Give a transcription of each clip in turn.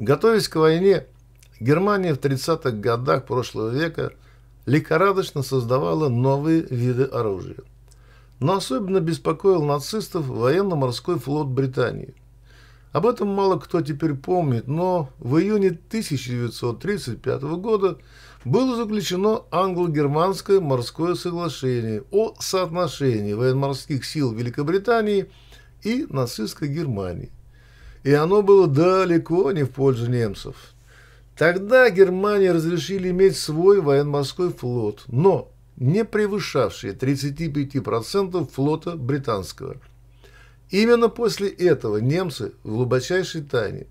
Готовясь к войне, Германия в 30-х годах прошлого века лихорадочно создавала новые виды оружия. Но особенно беспокоил нацистов военно-морской флот Британии. Об этом мало кто теперь помнит, но в июне 1935 года было заключено англо-германское морское соглашение о соотношении военно-морских сил Великобритании и нацистской Германии и оно было далеко не в пользу немцев. Тогда Германии разрешили иметь свой военно-морской флот, но не превышавший 35% флота британского. Именно после этого немцы в глубочайшей тайне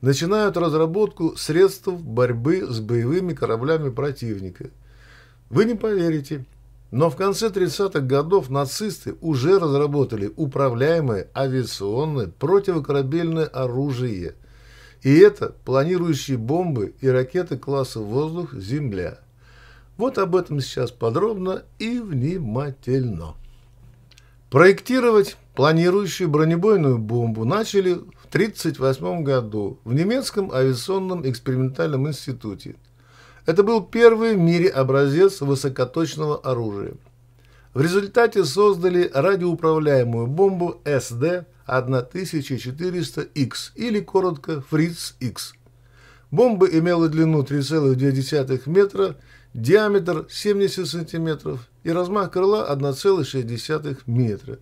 начинают разработку средств борьбы с боевыми кораблями противника. Вы не поверите, но в конце 30-х годов нацисты уже разработали управляемое авиационное противокорабельное оружие. И это планирующие бомбы и ракеты класса «Воздух-Земля». Вот об этом сейчас подробно и внимательно. Проектировать планирующую бронебойную бомбу начали в 1938 году в немецком авиационном экспериментальном институте – это был первый в мире образец высокоточного оружия. В результате создали радиоуправляемую бомбу сд 1400 x или коротко фриц X. Бомба имела длину 3,2 метра, диаметр 70 сантиметров и размах крыла 1,6 метра.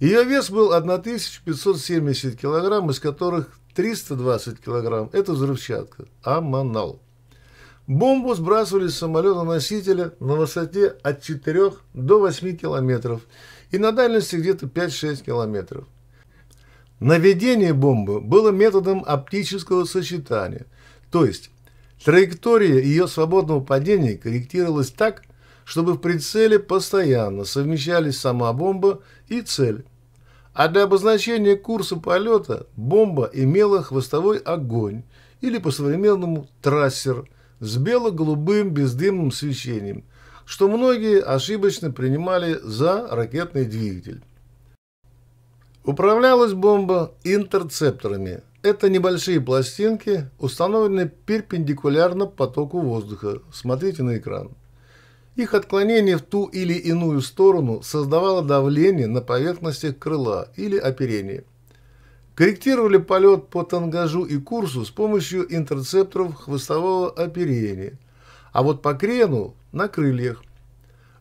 Ее вес был 1570 килограмм, из которых 320 килограмм – это взрывчатка, аммонал. Бомбу сбрасывали с самолета-носителя на высоте от 4 до 8 километров и на дальности где-то 5-6 километров. Наведение бомбы было методом оптического сочетания, то есть траектория ее свободного падения корректировалась так, чтобы в прицеле постоянно совмещались сама бомба и цель. А для обозначения курса полета бомба имела хвостовой огонь или по-современному трассер, с бело-голубым бездымным свечением, что многие ошибочно принимали за ракетный двигатель. Управлялась бомба интерцепторами. Это небольшие пластинки, установленные перпендикулярно потоку воздуха. Смотрите на экран. Их отклонение в ту или иную сторону создавало давление на поверхности крыла или оперения корректировали полет по тангажу и курсу с помощью интерцепторов хвостового оперения, а вот по крену – на крыльях.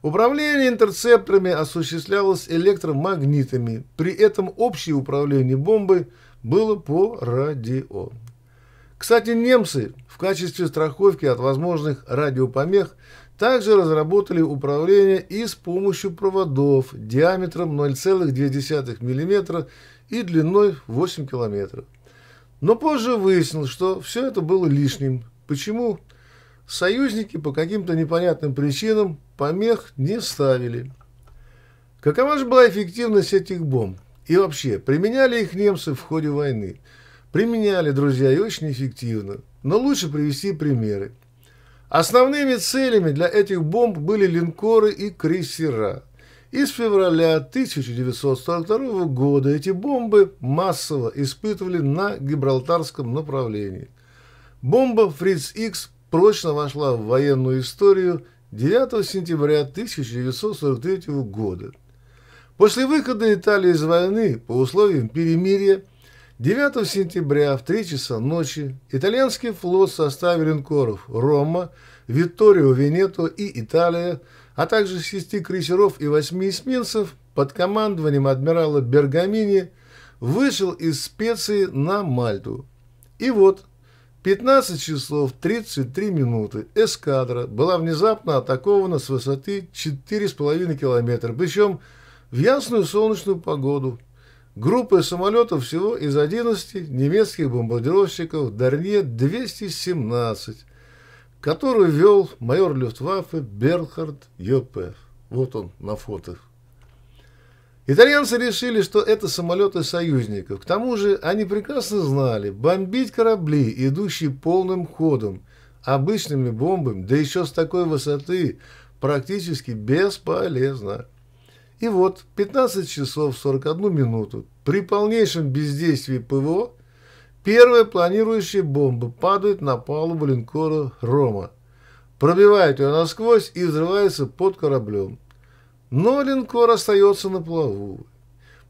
Управление интерцепторами осуществлялось электромагнитами, при этом общее управление бомбой было по радио. Кстати, немцы в качестве страховки от возможных радиопомех – также разработали управление и с помощью проводов диаметром 0,2 мм и длиной 8 км. Но позже выяснилось, что все это было лишним. Почему? Союзники по каким-то непонятным причинам помех не ставили. Какова же была эффективность этих бомб? И вообще, применяли их немцы в ходе войны? Применяли, друзья, и очень эффективно. Но лучше привести примеры. Основными целями для этих бомб были линкоры и крейсера. С февраля 1942 года эти бомбы массово испытывали на Гибралтарском направлении. Бомба «Фриц-Х» прочно вошла в военную историю 9 сентября 1943 года. После выхода Италии из войны по условиям перемирия 9 сентября в 3 часа ночи итальянский флот в составе линкоров «Рома», «Витторио Венето» и «Италия», а также шести крейсеров и восьми эсминцев под командованием адмирала Бергамини вышел из специи на Мальту. И вот, 15 часов 33 минуты эскадра была внезапно атакована с высоты 4,5 километра, причем в ясную солнечную погоду – группы самолетов всего из 11 немецких бомбардировщиков Дарнье-217, которую вел майор Люфтваффе Берхард Йопеф. Вот он на фото. Итальянцы решили, что это самолеты союзников. К тому же они прекрасно знали, бомбить корабли, идущие полным ходом, обычными бомбами, да еще с такой высоты, практически бесполезно. И вот 15 часов 41 минуту при полнейшем бездействии ПВО первая планирующая бомба падает на палубу линкора «Рома», пробивает ее насквозь и взрывается под кораблем. Но линкор остается на плаву.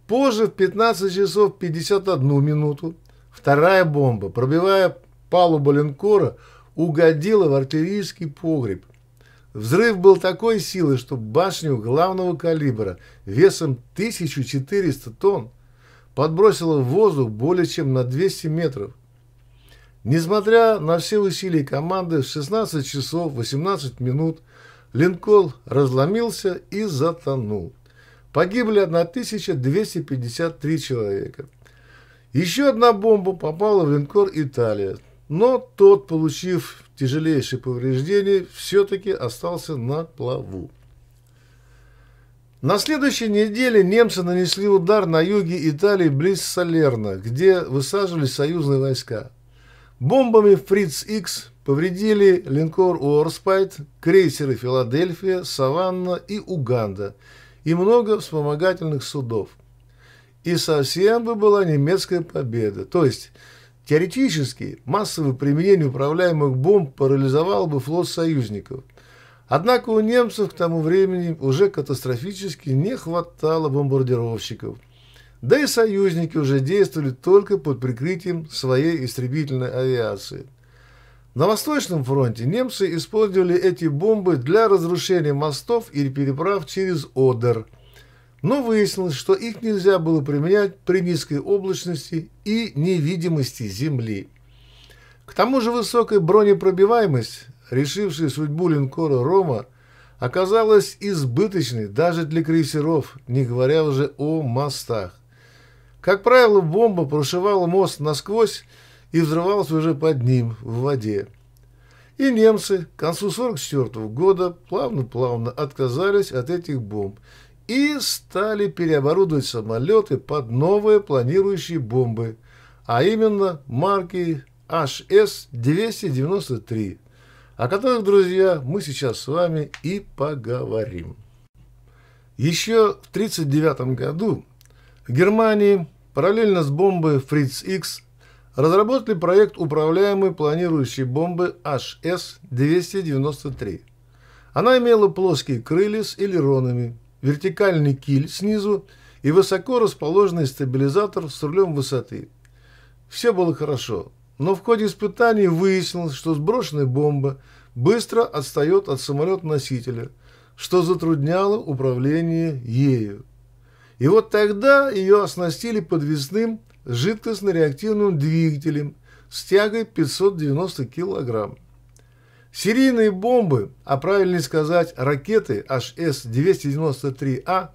Позже в 15 часов 51 минуту вторая бомба, пробивая палубу линкора, угодила в артиллерийский погреб, Взрыв был такой силы, что башню главного калибра весом 1400 тонн подбросило в воздух более чем на 200 метров. Несмотря на все усилия команды, в 16 часов 18 минут линкор разломился и затонул. Погибли 1253 человека. Еще одна бомба попала в линкор «Италия», но тот, получив тяжелейшие повреждения, все-таки остался на плаву. На следующей неделе немцы нанесли удар на юге Италии близ Салерна, где высаживались союзные войска. Бомбами фриц X повредили линкор «Уорспайт», крейсеры «Филадельфия», «Саванна» и «Уганда» и много вспомогательных судов. И совсем бы была немецкая победа. То есть Теоретически массовое применение управляемых бомб парализовало бы флот союзников. Однако у немцев к тому времени уже катастрофически не хватало бомбардировщиков. Да и союзники уже действовали только под прикрытием своей истребительной авиации. На Восточном фронте немцы использовали эти бомбы для разрушения мостов или переправ через Одер – но выяснилось, что их нельзя было применять при низкой облачности и невидимости Земли. К тому же высокая бронепробиваемость, решившая судьбу линкора «Рома», оказалась избыточной даже для крейсеров, не говоря уже о мостах. Как правило, бомба прошивала мост насквозь и взрывалась уже под ним, в воде. И немцы к концу 44 года плавно-плавно отказались от этих бомб и стали переоборудовать самолеты под новые планирующие бомбы, а именно марки HS-293, о которых, друзья, мы сейчас с вами и поговорим. Еще в 1939 году в Германии параллельно с бомбой Фриц X разработали проект управляемой планирующей бомбы HS-293. Она имела плоские крылья с элеронами – вертикальный киль снизу и высоко расположенный стабилизатор с рулем высоты. Все было хорошо, но в ходе испытаний выяснилось, что сброшенная бомба быстро отстает от самолета-носителя, что затрудняло управление ею. И вот тогда ее оснастили подвесным жидкостно-реактивным двигателем с тягой 590 килограмм. Серийные бомбы, а правильнее сказать ракеты hs 293 a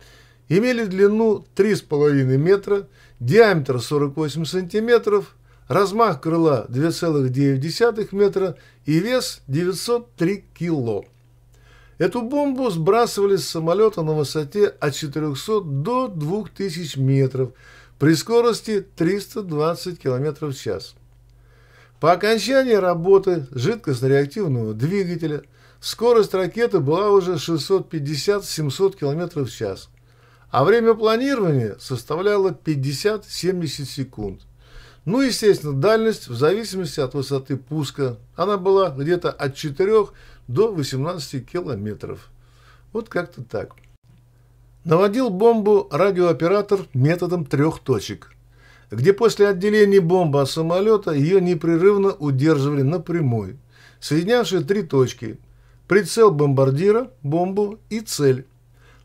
имели длину 3,5 метра, диаметр 48 сантиметров, размах крыла 2,9 метра и вес 903 кило. Эту бомбу сбрасывали с самолета на высоте от 400 до 2000 метров при скорости 320 км в час. По окончании работы жидкостно-реактивного двигателя скорость ракеты была уже 650-700 км в час, а время планирования составляло 50-70 секунд. Ну, естественно, дальность в зависимости от высоты пуска, она была где-то от 4 до 18 километров. Вот как-то так. Наводил бомбу радиооператор методом трех точек – где после отделения бомбы от самолета ее непрерывно удерживали на прямой, соединявшие три точки – прицел бомбардира, бомбу и цель.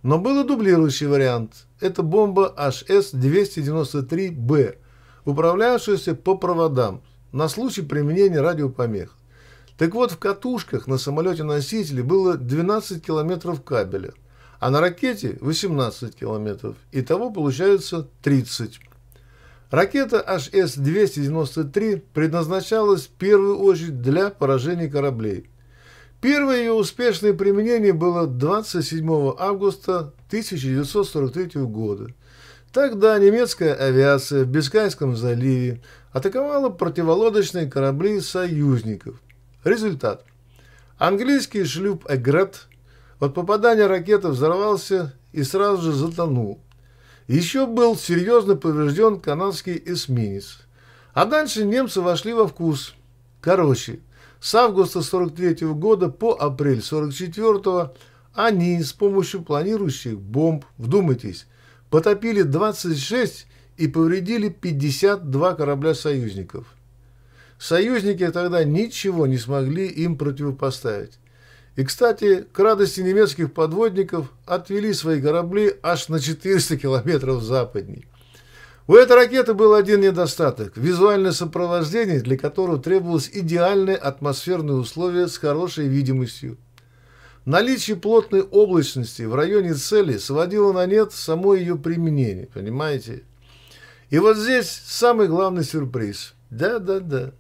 Но был и дублирующий вариант – это бомба HS-293B, управлявшаяся по проводам на случай применения радиопомех. Так вот, в катушках на самолете-носителе было 12 километров кабеля, а на ракете 18 километров, итого получается 30 Ракета HS-293 предназначалась в первую очередь для поражения кораблей. Первое ее успешное применение было 27 августа 1943 года. Тогда немецкая авиация в Бискайском заливе атаковала противолодочные корабли союзников. Результат. Английский шлюп «Эгрет» от попадания ракеты взорвался и сразу же затонул – еще был серьезно поврежден канадский эсминец. А дальше немцы вошли во вкус. Короче, с августа 43 -го года по апрель 44 они с помощью планирующих бомб, вдумайтесь, потопили 26 и повредили 52 корабля союзников. Союзники тогда ничего не смогли им противопоставить. И, кстати, к радости немецких подводников отвели свои корабли аж на 400 километров западней. У этой ракеты был один недостаток – визуальное сопровождение, для которого требовалось идеальные атмосферные условия с хорошей видимостью. Наличие плотной облачности в районе цели сводило на нет само ее применение, понимаете? И вот здесь самый главный сюрприз. Да-да-да.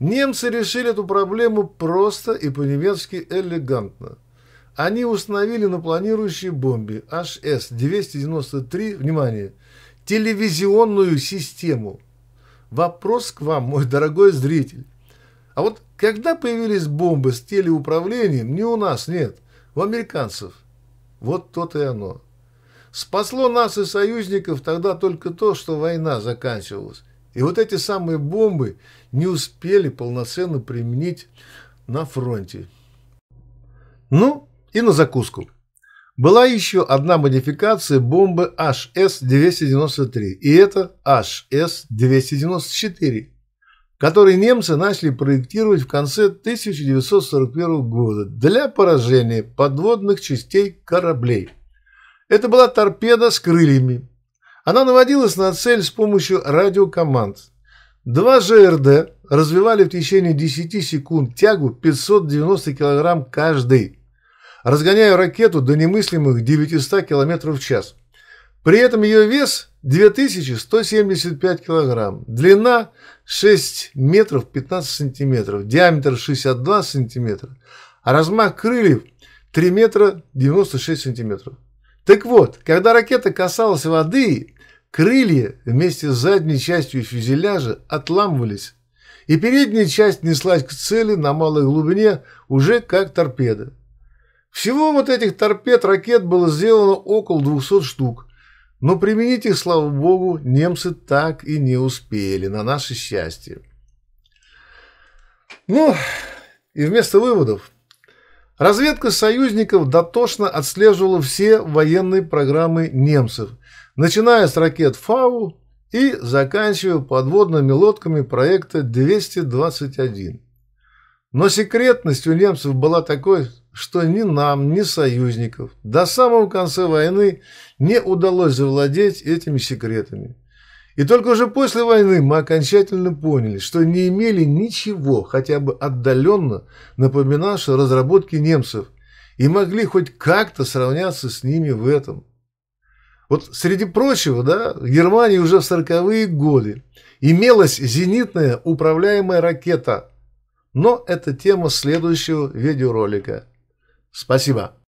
Немцы решили эту проблему просто и по-немецки элегантно. Они установили на планирующей бомбе HS-293, внимание, телевизионную систему. Вопрос к вам, мой дорогой зритель. А вот когда появились бомбы с телеуправлением, не у нас, нет, у американцев. Вот то-то и оно. Спасло нас и союзников тогда только то, что война заканчивалась. И вот эти самые бомбы не успели полноценно применить на фронте. Ну и на закуску. Была еще одна модификация бомбы HS-293, и это HS-294, который немцы начали проектировать в конце 1941 года для поражения подводных частей кораблей. Это была торпеда с крыльями, она наводилась на цель с помощью радиокоманд. Два ЖРД развивали в течение 10 секунд тягу 590 кг каждый, разгоняя ракету до немыслимых 900 км в час. При этом ее вес 2175 кг, длина 6 метров 15 сантиметров, диаметр 62 сантиметра, а размах крыльев 3 метра 96 сантиметров. Так вот, когда ракета касалась воды, Крылья вместе с задней частью фюзеляжа отламывались, и передняя часть неслась к цели на малой глубине уже как торпеда. Всего вот этих торпед ракет было сделано около 200 штук, но применить их, слава богу, немцы так и не успели, на наше счастье. Ну, и вместо выводов. Разведка союзников дотошно отслеживала все военные программы немцев – начиная с ракет «Фау» и заканчивая подводными лодками проекта 221. Но секретность у немцев была такой, что ни нам, ни союзников до самого конца войны не удалось завладеть этими секретами. И только уже после войны мы окончательно поняли, что не имели ничего, хотя бы отдаленно напоминавшего разработки немцев, и могли хоть как-то сравняться с ними в этом. Вот среди прочего, да, в Германии уже в 40-е годы имелась зенитная управляемая ракета. Но это тема следующего видеоролика. Спасибо.